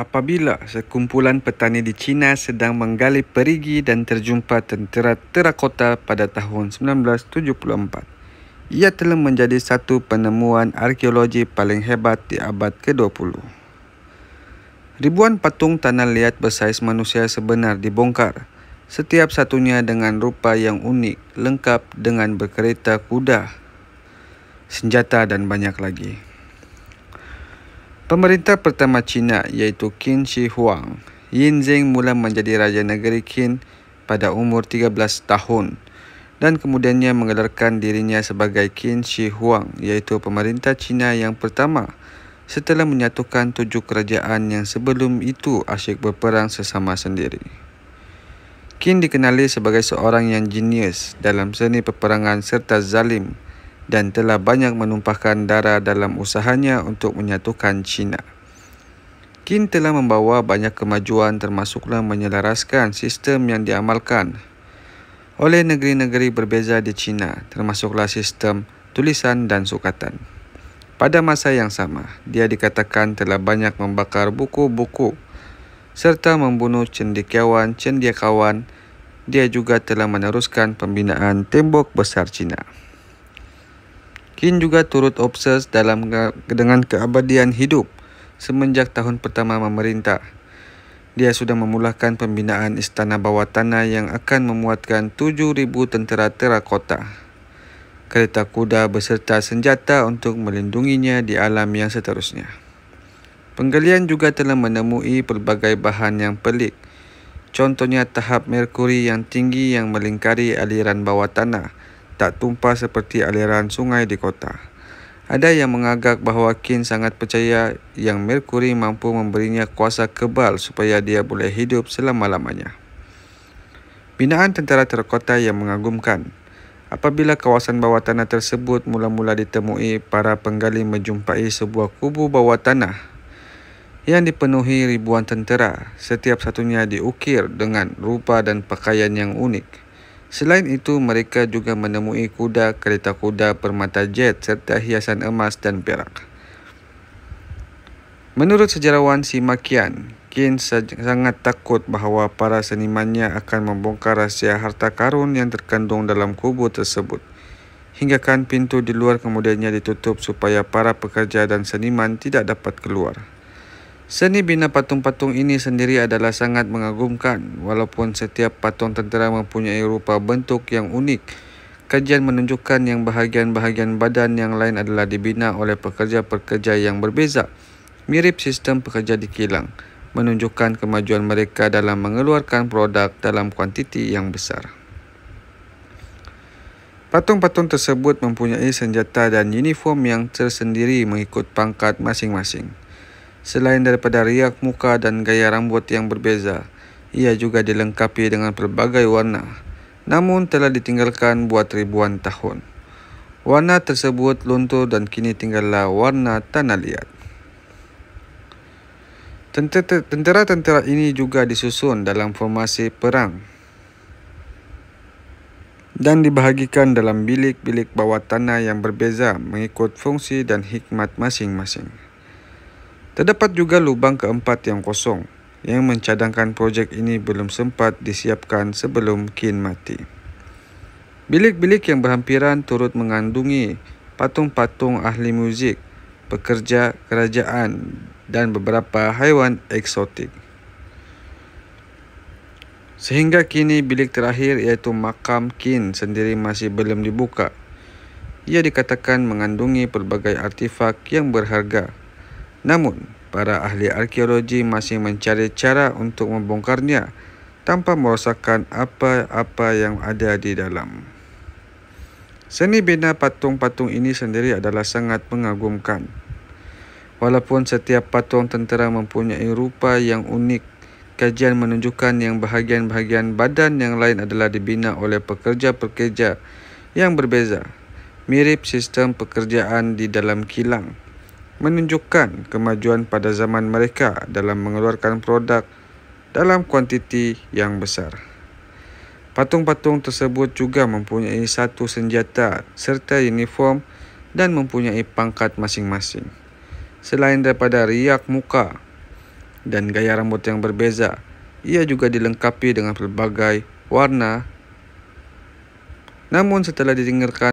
Apabila sekumpulan petani di China sedang menggali perigi dan terjumpa tentera terakota pada tahun 1974, ia telah menjadi satu penemuan arkeologi paling hebat di abad ke-20. Ribuan patung tanah liat bersaiz manusia sebenar dibongkar, setiap satunya dengan rupa yang unik, lengkap dengan berkereta kuda, senjata dan banyak lagi. Pemerintah pertama China iaitu Qin Shi Huang, Yin Zheng mula menjadi raja negeri Qin pada umur 13 tahun dan kemudiannya menggelarkan dirinya sebagai Qin Shi Huang iaitu pemerintah China yang pertama setelah menyatukan tujuh kerajaan yang sebelum itu asyik berperang sesama sendiri. Qin dikenali sebagai seorang yang jenius dalam seni peperangan serta zalim dan telah banyak menumpahkan darah dalam usahanya untuk menyatukan China. Qin telah membawa banyak kemajuan termasuklah menyelaraskan sistem yang diamalkan oleh negeri-negeri berbeza di China termasuklah sistem tulisan dan sukatan. Pada masa yang sama, dia dikatakan telah banyak membakar buku-buku serta membunuh cendekiawan-cendekiawan. Dia juga telah meneruskan pembinaan tembok besar China. Kin juga turut obses dalam dengan keabadian hidup semenjak tahun pertama memerintah. Dia sudah memulakan pembinaan istana bawah tanah yang akan memuatkan 7,000 tentera terakota. Kereta kuda beserta senjata untuk melindunginya di alam yang seterusnya. Penggalian juga telah menemui pelbagai bahan yang pelik. Contohnya tahap merkuri yang tinggi yang melingkari aliran bawah tanah tak tumpah seperti aliran sungai di kota. Ada yang mengagak bahawa Kin sangat percaya yang Merkuri mampu memberinya kuasa kebal supaya dia boleh hidup selama-lamanya. Binaan tentara terkota yang mengagumkan Apabila kawasan bawah tanah tersebut mula-mula ditemui, para penggali menjumpai sebuah kubu bawah tanah yang dipenuhi ribuan tentera, setiap satunya diukir dengan rupa dan pakaian yang unik. Selain itu, mereka juga menemui kuda, kereta kuda, permata jet serta hiasan emas dan perak. Menurut sejarawan Sima Qian, Qin sangat takut bahawa para senimannya akan membongkar rahsia harta karun yang terkandung dalam kubur tersebut. Hinggakan pintu di luar kemudiannya ditutup supaya para pekerja dan seniman tidak dapat keluar. Seni bina patung-patung ini sendiri adalah sangat mengagumkan walaupun setiap patung tentera mempunyai rupa bentuk yang unik. Kajian menunjukkan yang bahagian-bahagian badan yang lain adalah dibina oleh pekerja-pekerja yang berbeza. Mirip sistem pekerja di kilang, menunjukkan kemajuan mereka dalam mengeluarkan produk dalam kuantiti yang besar. Patung-patung tersebut mempunyai senjata dan uniform yang tersendiri mengikut pangkat masing-masing. Selain daripada riak muka dan gaya rambut yang berbeza, ia juga dilengkapi dengan pelbagai warna. Namun telah ditinggalkan buat ribuan tahun. Warna tersebut luntur dan kini tinggallah warna tanah liat. Tentera-tentera ini juga disusun dalam formasi perang dan dibahagikan dalam bilik-bilik bawah tanah yang berbeza mengikut fungsi dan hikmat masing-masing. Terdapat juga lubang keempat yang kosong yang mencadangkan projek ini belum sempat disiapkan sebelum Kin mati. Bilik-bilik yang berhampiran turut mengandungi patung-patung ahli muzik, pekerja kerajaan dan beberapa haiwan eksotik. Sehingga kini bilik terakhir iaitu makam Kin sendiri masih belum dibuka. Ia dikatakan mengandungi pelbagai artifak yang berharga Namun, para ahli arkeologi masih mencari cara untuk membongkarnya tanpa merosakkan apa-apa yang ada di dalam. Seni bina patung-patung ini sendiri adalah sangat mengagumkan. Walaupun setiap patung tentera mempunyai rupa yang unik, kajian menunjukkan yang bahagian-bahagian badan yang lain adalah dibina oleh pekerja-pekerja yang berbeza, mirip sistem pekerjaan di dalam kilang menunjukkan kemajuan pada zaman mereka dalam mengeluarkan produk dalam kuantiti yang besar. Patung-patung tersebut juga mempunyai satu senjata serta uniform dan mempunyai pangkat masing-masing. Selain daripada riak muka dan gaya rambut yang berbeza, ia juga dilengkapi dengan pelbagai warna. Namun setelah didengarkan